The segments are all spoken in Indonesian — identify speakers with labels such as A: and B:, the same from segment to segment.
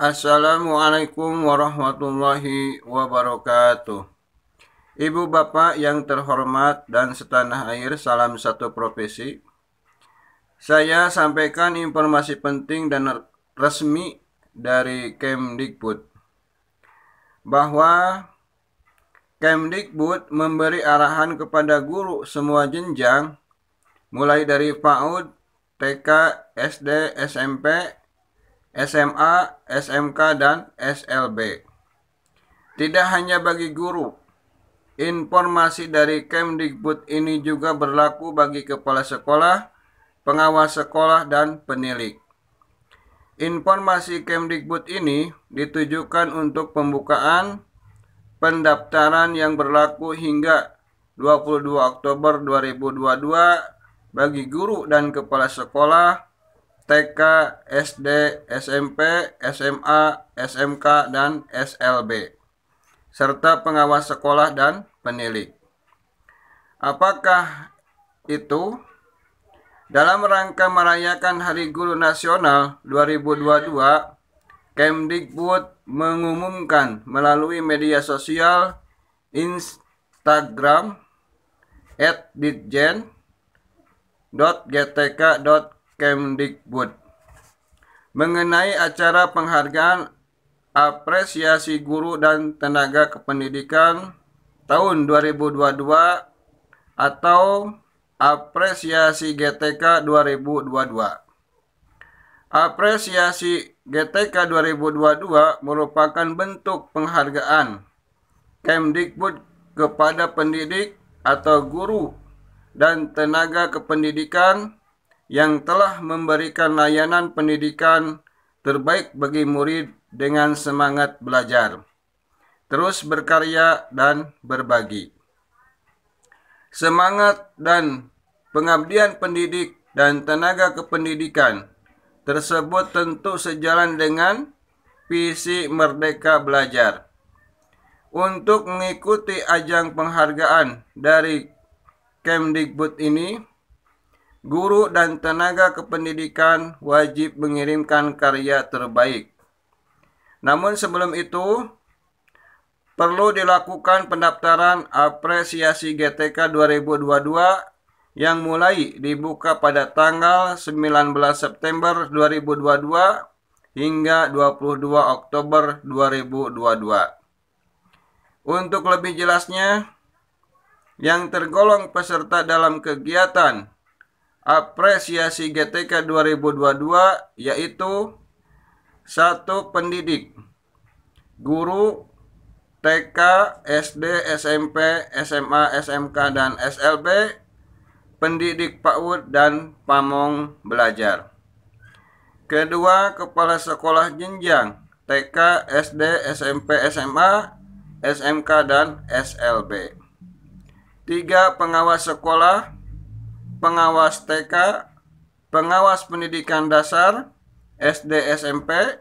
A: Assalamualaikum warahmatullahi wabarakatuh. Ibu bapak yang terhormat dan setanah air, salam satu profesi. Saya sampaikan informasi penting dan resmi dari Kemdikbud bahwa Kemdikbud memberi arahan kepada guru semua jenjang mulai dari PAUD, TK, SD, SMP, SMA, SMK, dan SLB. Tidak hanya bagi guru, informasi dari Kemdikbud ini juga berlaku bagi kepala sekolah, pengawas sekolah, dan penilik. Informasi Kemdikbud ini ditujukan untuk pembukaan pendaftaran yang berlaku hingga 22 Oktober 2022 bagi guru dan kepala sekolah, TK, SD, SMP, SMA, SMK, dan SLB, serta pengawas sekolah dan penilik. Apakah itu? Dalam rangka merayakan Hari Guru Nasional 2022, Kemdikbud mengumumkan melalui media sosial Instagram @ditjen.gtk.com Kemdikbud mengenai acara penghargaan apresiasi guru dan tenaga kependidikan tahun 2022 atau apresiasi GTK 2022. Apresiasi GTK 2022 merupakan bentuk penghargaan Kemdikbud kepada pendidik atau guru dan tenaga kependidikan yang telah memberikan layanan pendidikan terbaik bagi murid dengan semangat belajar, terus berkarya dan berbagi. Semangat dan pengabdian pendidik dan tenaga kependidikan tersebut tentu sejalan dengan visi Merdeka Belajar untuk mengikuti ajang penghargaan dari Kemdikbud ini guru dan tenaga kependidikan wajib mengirimkan karya terbaik. Namun sebelum itu, perlu dilakukan pendaftaran apresiasi GTK 2022 yang mulai dibuka pada tanggal 19 September 2022 hingga 22 Oktober 2022. Untuk lebih jelasnya, yang tergolong peserta dalam kegiatan apresiasi GTK 2022 yaitu satu pendidik guru TK, SD, SMP, SMA, SMK dan SLB, pendidik PAUD dan pamong belajar. Kedua, kepala sekolah jenjang TK, SD, SMP, SMA, SMK dan SLB. Tiga, pengawas sekolah pengawas TK, pengawas pendidikan dasar, SD SMP,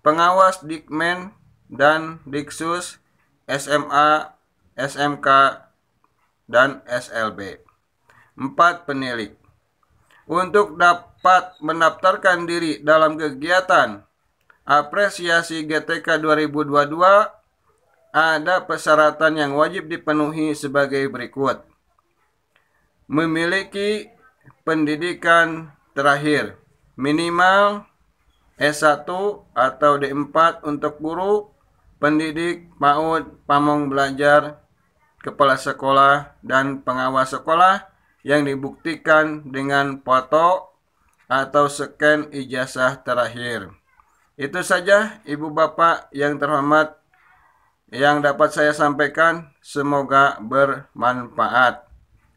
A: pengawas Dikmen dan Diksus, SMA, SMK, dan SLB. Empat Penilik Untuk dapat mendaftarkan diri dalam kegiatan apresiasi GTK 2022, ada persyaratan yang wajib dipenuhi sebagai berikut memiliki pendidikan terakhir minimal S1 atau D4 untuk guru, pendidik, PAUD, pamong belajar, kepala sekolah, dan pengawas sekolah yang dibuktikan dengan foto atau scan ijazah terakhir. Itu saja Ibu Bapak yang terhormat yang dapat saya sampaikan. Semoga bermanfaat.